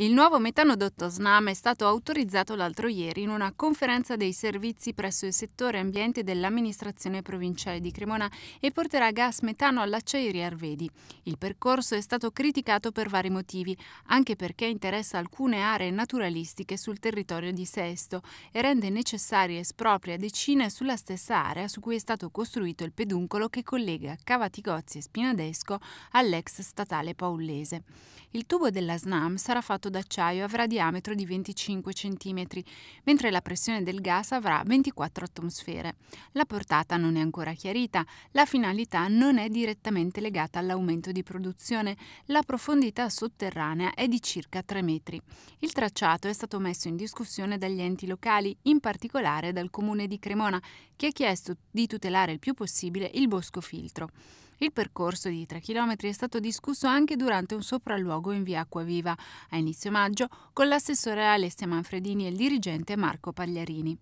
Il nuovo metanodotto SNAM è stato autorizzato l'altro ieri in una conferenza dei servizi presso il settore ambiente dell'amministrazione provinciale di Cremona e porterà gas metano all'acciaieria Arvedi. Il percorso è stato criticato per vari motivi, anche perché interessa alcune aree naturalistiche sul territorio di Sesto e rende necessarie espropri a decine sulla stessa area su cui è stato costruito il peduncolo che collega Cavatigozzi e Spinadesco all'ex statale paullese. Il tubo della SNAM sarà fatto piatto d'acciaio avrà diametro di 25 cm, mentre la pressione del gas avrà 24 atmosfere. La portata non è ancora chiarita, la finalità non è direttamente legata all'aumento di produzione, la profondità sotterranea è di circa 3 metri. Il tracciato è stato messo in discussione dagli enti locali, in particolare dal comune di Cremona, che ha chiesto di tutelare il più possibile il bosco filtro. Il percorso di 3 km è stato discusso anche durante un sopralluogo in via Acquaviva a inizio maggio con l'assessore Alessia Manfredini e il dirigente Marco Pagliarini.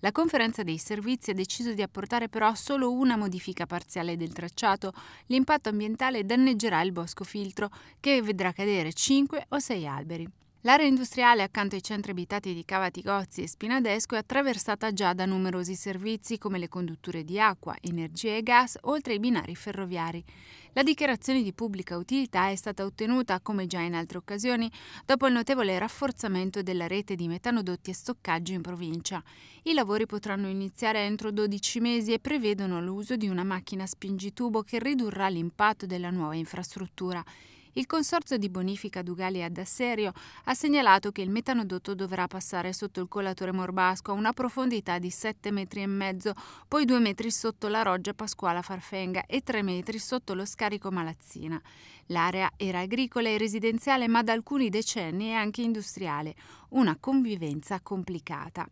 La conferenza dei servizi ha deciso di apportare però solo una modifica parziale del tracciato. L'impatto ambientale danneggerà il bosco filtro, che vedrà cadere 5 o 6 alberi. L'area industriale accanto ai centri abitati di Cava Tigozzi e Spinadesco è attraversata già da numerosi servizi come le condutture di acqua, energia e gas, oltre ai binari ferroviari. La dichiarazione di pubblica utilità è stata ottenuta, come già in altre occasioni, dopo il notevole rafforzamento della rete di metanodotti e stoccaggio in provincia. I lavori potranno iniziare entro 12 mesi e prevedono l'uso di una macchina spingitubo che ridurrà l'impatto della nuova infrastruttura. Il Consorzio di Bonifica Dugali ad Asserio ha segnalato che il metanodotto dovrà passare sotto il collatore Morbasco a una profondità di 7 metri e mezzo, poi 2 metri sotto la roggia Pasquala Farfenga e 3 metri sotto lo scarico Malazzina. L'area era agricola e residenziale ma da alcuni decenni è anche industriale, una convivenza complicata.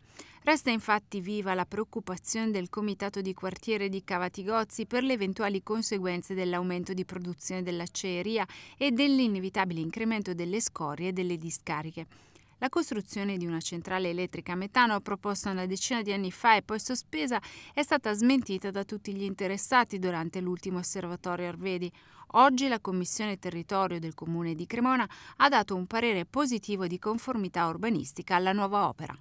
Resta infatti viva la preoccupazione del comitato di quartiere di Cavatigozzi per le eventuali conseguenze dell'aumento di produzione dell'acciaieria e dell'inevitabile incremento delle scorie e delle discariche. La costruzione di una centrale elettrica a metano proposta una decina di anni fa e poi sospesa è stata smentita da tutti gli interessati durante l'ultimo osservatorio Arvedi. Oggi la Commissione Territorio del Comune di Cremona ha dato un parere positivo di conformità urbanistica alla nuova opera.